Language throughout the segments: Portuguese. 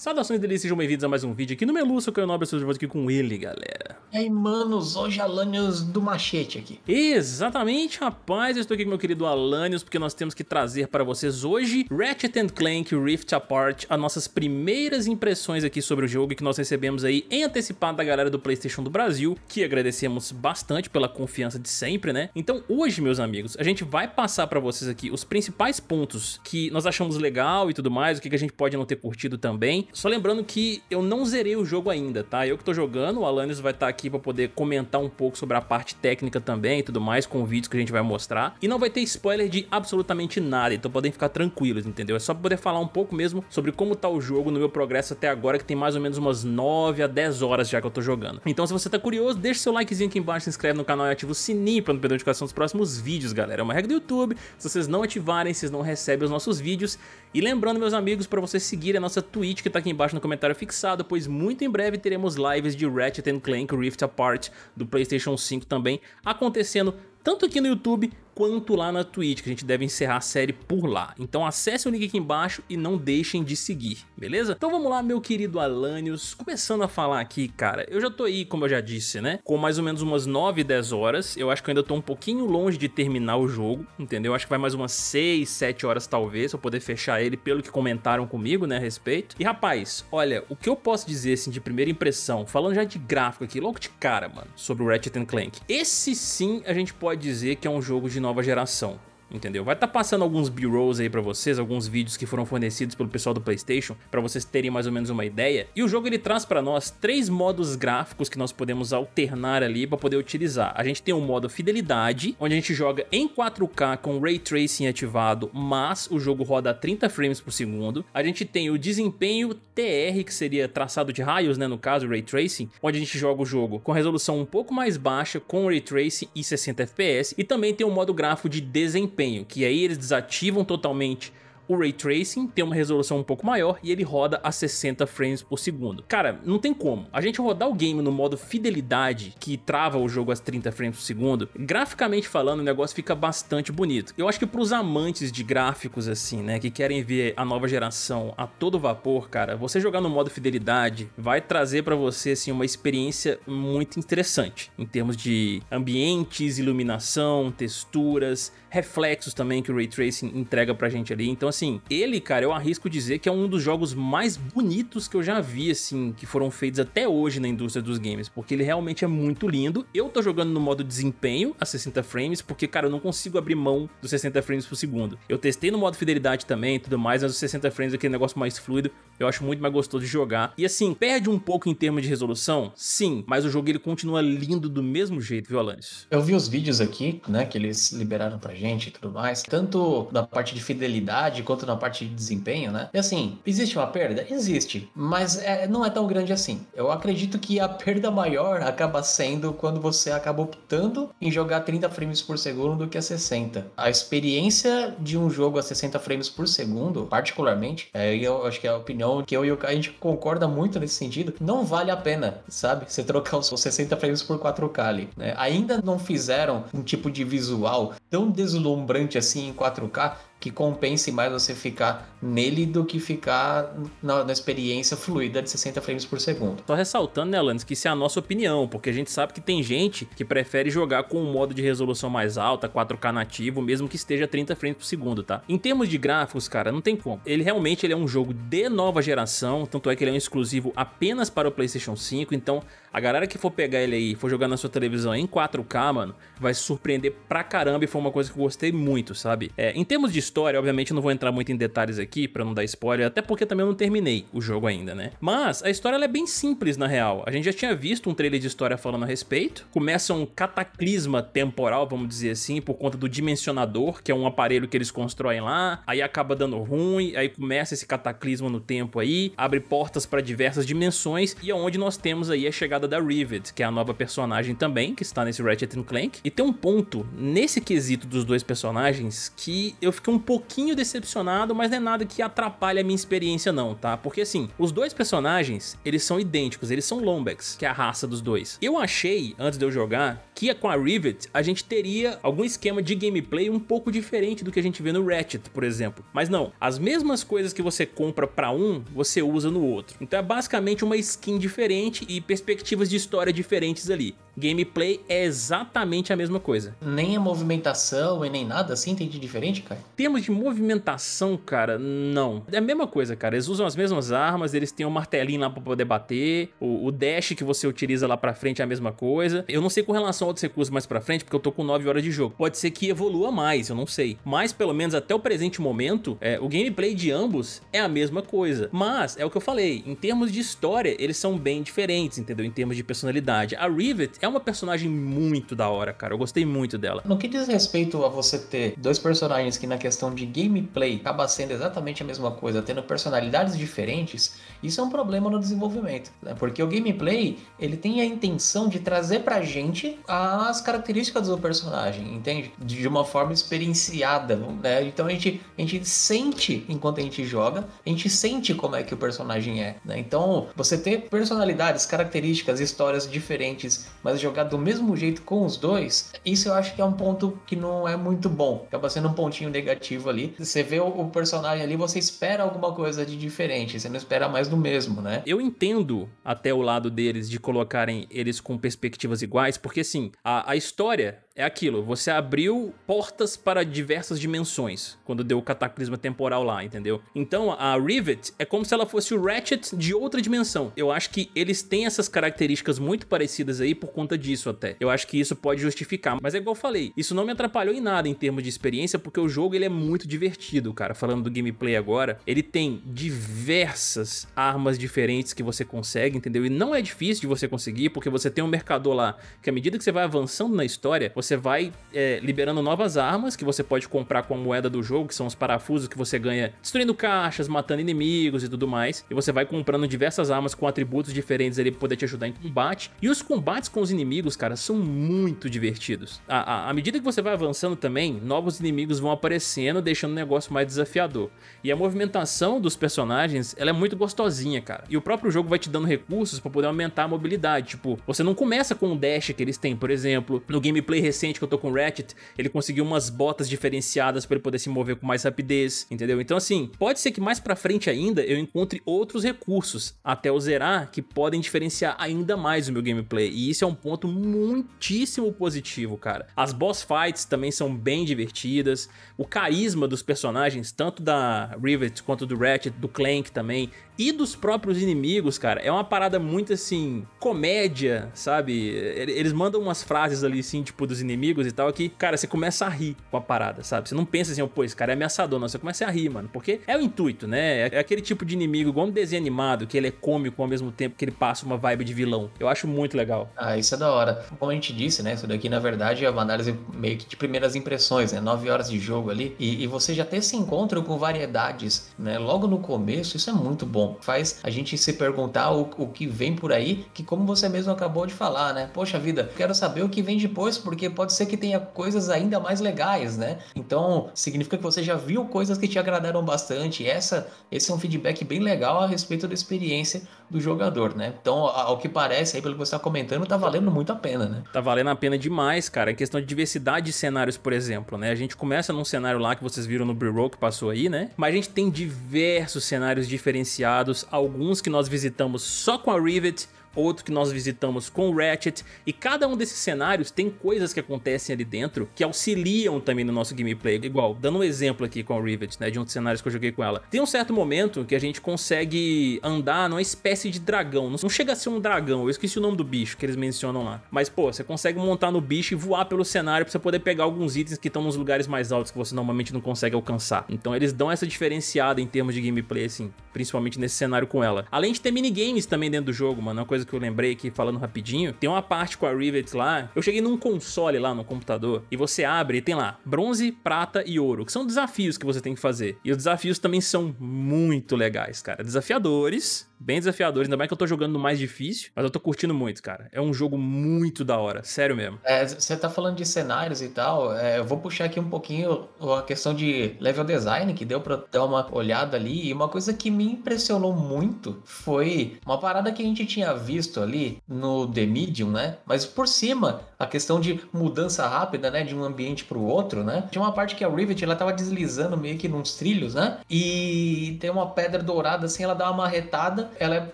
Saudações delícias, sejam bem-vindos a mais um vídeo aqui no Melu, que é o Nobre, eu sou de volta aqui com ele, galera. E aí, manos, hoje Alanios do Machete aqui. Exatamente, rapaz, eu estou aqui com meu querido Alanios, porque nós temos que trazer para vocês hoje Ratchet Clank Rift Apart, as nossas primeiras impressões aqui sobre o jogo que nós recebemos aí em antecipado da galera do Playstation do Brasil, que agradecemos bastante pela confiança de sempre, né? Então hoje, meus amigos, a gente vai passar para vocês aqui os principais pontos que nós achamos legal e tudo mais, o que a gente pode não ter curtido também, só lembrando que eu não zerei o jogo ainda, tá? Eu que tô jogando, o Alanis vai estar tá aqui para poder comentar um pouco sobre a parte técnica também e tudo mais, com vídeos que a gente vai mostrar. E não vai ter spoiler de absolutamente nada, então podem ficar tranquilos, entendeu? É só pra poder falar um pouco mesmo sobre como tá o jogo no meu progresso até agora, que tem mais ou menos umas 9 a 10 horas já que eu tô jogando. Então se você tá curioso, deixa seu likezinho aqui embaixo, se inscreve no canal e ativa o sininho pra não perder a notificação dos próximos vídeos, galera. É uma regra do YouTube, se vocês não ativarem, vocês não recebem os nossos vídeos. E lembrando, meus amigos, para vocês seguirem a nossa Twitch que tá aqui embaixo no comentário fixado, pois muito em breve teremos lives de Ratchet Clank Rift Apart do PlayStation 5 também acontecendo tanto aqui no YouTube quanto lá na Twitch, que a gente deve encerrar a série por lá. Então acessem o link aqui embaixo e não deixem de seguir, beleza? Então vamos lá, meu querido Alanios, começando a falar aqui, cara, eu já tô aí, como eu já disse, né, com mais ou menos umas 9, 10 horas, eu acho que eu ainda tô um pouquinho longe de terminar o jogo, entendeu? Eu acho que vai mais umas 6, 7 horas talvez, pra poder fechar ele, pelo que comentaram comigo, né, a respeito. E rapaz, olha, o que eu posso dizer, assim, de primeira impressão, falando já de gráfico aqui, logo de cara, mano, sobre o Ratchet Clank, esse sim a gente pode dizer que é um jogo de nova geração entendeu? Vai estar tá passando alguns B-rolls aí para vocês, alguns vídeos que foram fornecidos pelo pessoal do PlayStation, para vocês terem mais ou menos uma ideia. E o jogo ele traz para nós três modos gráficos que nós podemos alternar ali para poder utilizar. A gente tem um modo fidelidade, onde a gente joga em 4K com ray tracing ativado, mas o jogo roda a 30 frames por segundo. A gente tem o desempenho TR, que seria traçado de raios, né, no caso, ray tracing, onde a gente joga o jogo com resolução um pouco mais baixa, com ray tracing e 60 FPS, e também tem o um modo gráfico de desempenho desempenho, que aí eles desativam totalmente o Ray Tracing tem uma resolução um pouco maior e ele roda a 60 frames por segundo. Cara, não tem como. A gente rodar o game no modo fidelidade, que trava o jogo às 30 frames por segundo, graficamente falando, o negócio fica bastante bonito. Eu acho que pros amantes de gráficos assim, né, que querem ver a nova geração a todo vapor, cara, você jogar no modo fidelidade vai trazer para você assim uma experiência muito interessante em termos de ambientes, iluminação, texturas, reflexos também que o ray tracing entrega pra gente ali. Então assim, assim, ele, cara, eu arrisco dizer que é um dos jogos mais bonitos que eu já vi, assim, que foram feitos até hoje na indústria dos games, porque ele realmente é muito lindo. Eu tô jogando no modo desempenho a 60 frames, porque, cara, eu não consigo abrir mão dos 60 frames por segundo. Eu testei no modo fidelidade também e tudo mais, mas os 60 frames é aquele negócio mais fluido, eu acho muito mais gostoso de jogar. E assim, perde um pouco em termos de resolução? Sim, mas o jogo ele continua lindo do mesmo jeito, viu, Alanis? Eu vi os vídeos aqui, né, que eles liberaram pra gente e tudo mais, tanto da parte de fidelidade quanto na parte de desempenho, né? E assim, existe uma perda? Existe, mas é, não é tão grande assim. Eu acredito que a perda maior acaba sendo quando você acaba optando em jogar 30 frames por segundo do que a 60. A experiência de um jogo a 60 frames por segundo, particularmente, é, eu acho que é a opinião que eu e o Kai, a gente concorda muito nesse sentido, não vale a pena, sabe? Você trocar os 60 frames por 4K ali, né? Ainda não fizeram um tipo de visual tão deslumbrante assim em 4K que compense mais você ficar nele do que ficar na, na, experiência fluida de 60 frames por segundo. Só ressaltando, né, Alanis, que isso é a nossa opinião, porque a gente sabe que tem gente que prefere jogar com um modo de resolução mais alta, 4K nativo, mesmo que esteja 30 frames por segundo, tá? Em termos de gráficos, cara, não tem como. Ele realmente ele é um jogo de nova geração, tanto é que ele é um exclusivo apenas para o PlayStation 5, então a galera que for pegar ele aí, for jogar na sua televisão em 4K, mano, vai se surpreender pra caramba e for foi uma coisa que eu gostei muito, sabe? É, em termos de história, obviamente não vou entrar muito em detalhes aqui para não dar spoiler, até porque também eu não terminei o jogo ainda, né? Mas a história é bem simples na real. A gente já tinha visto um trailer de história falando a respeito. Começa um cataclisma temporal, vamos dizer assim, por conta do dimensionador, que é um aparelho que eles constroem lá. Aí acaba dando ruim, aí começa esse cataclisma no tempo aí, abre portas para diversas dimensões e é onde nós temos aí a chegada da Rivet, que é a nova personagem também que está nesse Ratchet Clank. E tem um ponto nesse quesito quesito dos dois personagens que eu fiquei um pouquinho decepcionado, mas não é nada que atrapalhe a minha experiência não, tá? Porque assim, os dois personagens, eles são idênticos, eles são Lombax, que é a raça dos dois. Eu achei, antes de eu jogar, franquia com a Rivet, a gente teria algum esquema de gameplay um pouco diferente do que a gente vê no Ratchet, por exemplo. Mas não, as mesmas coisas que você compra para um, você usa no outro. Então é basicamente uma skin diferente e perspectivas de história diferentes ali. Gameplay é exatamente a mesma coisa. Nem a movimentação e nem nada assim tem de diferente, cara? temos de movimentação, cara, não. É a mesma coisa, cara. Eles usam as mesmas armas, eles têm um martelinho lá pra poder bater, o, o dash que você utiliza lá pra frente é a mesma coisa. Eu não sei com relação outros recursos mais pra frente, porque eu tô com 9 horas de jogo. Pode ser que evolua mais, eu não sei. Mas pelo menos até o presente momento, é, o gameplay de ambos é a mesma coisa. Mas é o que eu falei, em termos de história, eles são bem diferentes, entendeu? Em termos de personalidade. A Rivet é uma personagem muito da hora, cara. Eu gostei muito dela. No que diz respeito a você ter dois personagens que na questão de gameplay acaba sendo exatamente a mesma coisa, tendo personalidades diferentes, isso é um problema no desenvolvimento, né? Porque o gameplay, ele tem a intenção de trazer pra gente a as características do personagem, entende? De uma forma experienciada, né? Então a gente, a gente sente enquanto a gente joga, a gente sente como é que o personagem é, né? Então você ter personalidades, características, histórias diferentes, mas jogar do mesmo jeito com os dois, isso eu acho que é um ponto que não é muito bom. Acaba sendo um pontinho negativo ali. Você vê o personagem ali, você espera alguma coisa de diferente, você não espera mais do mesmo, né? Eu entendo até o lado deles de colocarem eles com perspectivas iguais, porque assim, Assim, a, a história é aquilo, você abriu portas para diversas dimensões quando deu o cataclisma temporal lá, entendeu? Então a Rivet é como se ela fosse o Ratchet de outra dimensão. Eu acho que eles têm essas características muito parecidas aí por conta disso até. Eu acho que isso pode justificar, mas é igual eu falei, isso não me atrapalhou em nada em termos de experiência porque o jogo ele é muito divertido, cara. Falando do gameplay agora, ele tem diversas armas diferentes que você consegue, entendeu? E não é difícil de você conseguir porque você tem um mercador lá que à medida que você vai avançando na história, você você vai é, liberando novas armas que você pode comprar com a moeda do jogo, que são os parafusos que você ganha destruindo caixas, matando inimigos e tudo mais. E você vai comprando diversas armas com atributos diferentes ali pra poder te ajudar em combate. E os combates com os inimigos, cara, são muito divertidos. À, à, à medida que você vai avançando também, novos inimigos vão aparecendo, deixando o negócio mais desafiador. E a movimentação dos personagens, ela é muito gostosinha, cara. E o próprio jogo vai te dando recursos para poder aumentar a mobilidade. Tipo, você não começa com o dash que eles têm, por exemplo, no gameplay recente recente que eu tô com o Ratchet, ele conseguiu umas botas diferenciadas para ele poder se mover com mais rapidez, entendeu? Então assim, pode ser que mais pra frente ainda eu encontre outros recursos até o zerar que podem diferenciar ainda mais o meu gameplay. E isso é um ponto muitíssimo positivo, cara. As boss fights também são bem divertidas. O carisma dos personagens, tanto da Rivet quanto do Ratchet, do Clank também, e dos próprios inimigos, cara, é uma parada muito assim, comédia, sabe? Eles mandam umas frases ali assim, tipo dos inimigos inimigos e tal, que, cara, você começa a rir com a parada, sabe? Você não pensa assim, oh, pô, esse cara é ameaçador, não. Você começa a rir, mano. Porque é o intuito, né? É, é aquele tipo de inimigo, igual um desenho animado, que ele é cômico ao mesmo tempo que ele passa uma vibe de vilão. Eu acho muito legal. Ah, isso é da hora. Como a gente disse, né? Isso daqui, na verdade, é uma análise meio que de primeiras impressões, né? Nove horas de jogo ali. E, e você já até se encontra com variedades, né? Logo no começo, isso é muito bom. Faz a gente se perguntar o, o que vem por aí, que como você mesmo acabou de falar, né? Poxa vida, quero saber o que vem depois, porque porque pode ser que tenha coisas ainda mais legais, né? Então, significa que você já viu coisas que te agradaram bastante. Essa, esse é um feedback bem legal a respeito da experiência do jogador, né? Então, ao que parece, aí pelo que você está comentando, tá valendo muito a pena, né? Tá valendo a pena demais, cara. Em questão de diversidade de cenários, por exemplo, né? A gente começa num cenário lá que vocês viram no Brew que passou aí, né? Mas a gente tem diversos cenários diferenciados, alguns que nós visitamos só com a Rivet, outro que nós visitamos com o Ratchet, e cada um desses cenários tem coisas que acontecem ali dentro que auxiliam também no nosso gameplay. Igual, dando um exemplo aqui com a Rivet, né, de um dos cenários que eu joguei com ela. Tem um certo momento que a gente consegue andar numa espécie de dragão, não chega a ser um dragão, eu esqueci o nome do bicho que eles mencionam lá. Mas, pô, você consegue montar no bicho e voar pelo cenário pra você poder pegar alguns itens que estão nos lugares mais altos que você normalmente não consegue alcançar. Então eles dão essa diferenciada em termos de gameplay, assim, principalmente nesse cenário com ela. Além de ter minigames também dentro do jogo, mano, é uma coisa que eu lembrei aqui falando rapidinho, tem uma parte com a Rivet lá. Eu cheguei num console lá no computador e você abre e tem lá bronze, prata e ouro, que são desafios que você tem que fazer. E os desafios também são muito legais, cara. Desafiadores, bem desafiadores. Ainda mais que eu tô jogando no mais difícil, mas eu tô curtindo muito, cara. É um jogo muito da hora, sério mesmo. É, você tá falando de cenários e tal, é, eu vou puxar aqui um pouquinho a questão de level design, que deu pra dar uma olhada ali. E uma coisa que me impressionou muito foi uma parada que a gente tinha visto ali no The Medium, né? Mas por cima, a questão de mudança rápida, né? De um ambiente para o outro, né? Tinha uma parte que a Rivet, ela tava deslizando meio que nos trilhos, né? E tem uma pedra dourada, assim, ela dá uma marretada, ela é,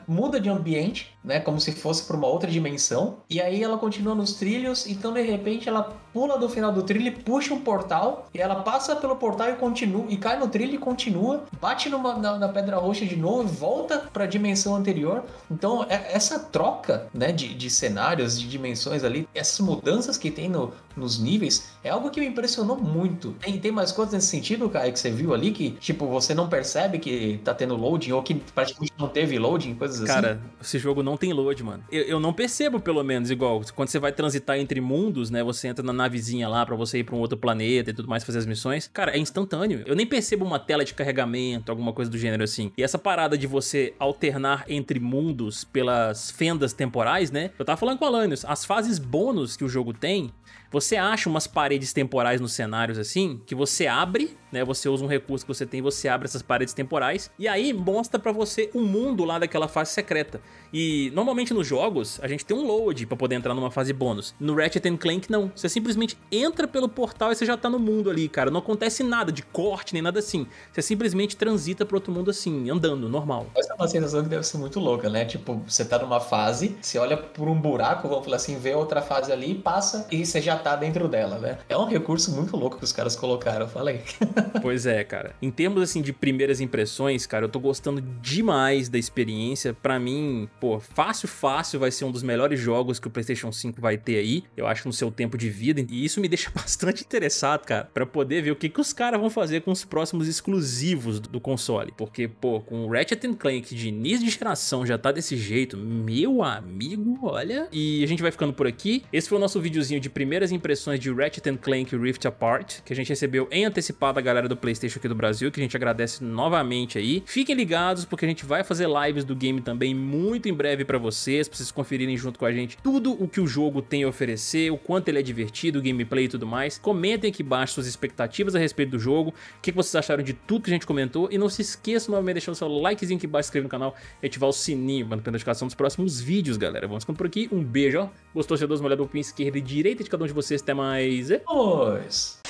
muda de ambiente, né? Como se fosse para uma outra dimensão. E aí ela continua nos trilhos, então de repente ela pula do final do trilho, puxa um portal, e ela passa pelo portal e continua, e cai no trilho e continua, bate numa, na, na pedra roxa de novo, volta para a dimensão anterior. Então, é, essa troca né, de, de cenários, de dimensões ali, essas mudanças que tem no, nos níveis, é algo que me impressionou muito. Tem, tem mais coisas nesse sentido, cara, que você viu ali, que tipo, você não percebe que tá tendo loading, ou que praticamente não teve loading, coisas cara, assim? Cara, esse jogo não tem load, mano. Eu, eu não percebo, pelo menos, igual, quando você vai transitar entre mundos, né, você entra na navezinha lá para você ir para um outro planeta e tudo mais, fazer as missões. Cara, é instantâneo. Eu nem percebo uma tela de carregamento, alguma coisa do gênero assim. E essa parada de você alternar entre mundos pelas fendas temporais, né? Eu tava falando com a Alanios, as fases bônus que o jogo tem você acha umas paredes temporais nos cenários assim, que você abre, né? Você usa um recurso que você tem, você abre essas paredes temporais e aí mostra para você o mundo lá daquela fase secreta. E normalmente nos jogos a gente tem um load para poder entrar numa fase bônus. No Ratchet Clank não, você simplesmente entra pelo portal e você já tá no mundo ali, cara. Não acontece nada de corte nem nada assim. Você simplesmente transita para outro mundo assim, andando, normal. Essa é uma sensação que deve ser muito louca, né? Tipo, você tá numa fase, você olha por um buraco, vamos falar assim, vê outra fase ali, passa e você já tá dentro dela, né? É um recurso muito louco que os caras colocaram, eu falei. pois é, cara. Em termos assim de primeiras impressões, cara, eu tô gostando demais da experiência. Para mim, pô, fácil, fácil vai ser um dos melhores jogos que o PlayStation 5 vai ter aí, eu acho, no seu tempo de vida. E isso me deixa bastante interessado, cara, para poder ver o que, que os caras vão fazer com os próximos exclusivos do console. Porque, pô, com o Ratchet Clank de início de geração já tá desse jeito, meu amigo, olha. E a gente vai ficando por aqui. Esse foi o nosso videozinho de primeira primeiras impressões de Ratchet Clank Rift Apart, que a gente recebeu em antecipado a galera do PlayStation aqui do Brasil, que a gente agradece novamente aí. Fiquem ligados porque a gente vai fazer lives do game também muito em breve para vocês, pra vocês conferirem junto com a gente tudo o que o jogo tem a oferecer, o quanto ele é divertido, o gameplay e tudo mais. Comentem aqui embaixo suas expectativas a respeito do jogo, o que vocês acharam de tudo que a gente comentou e não se esqueça novamente de deixar o seu likezinho aqui embaixo, inscrever no canal e ativar o sininho para não perder notificação dos próximos vídeos, galera. Vamos ficando por aqui, um beijo, ó. Gostou, se dá uma olhada no pin esquerda e direita de cada um de vocês. Até mais. Depois.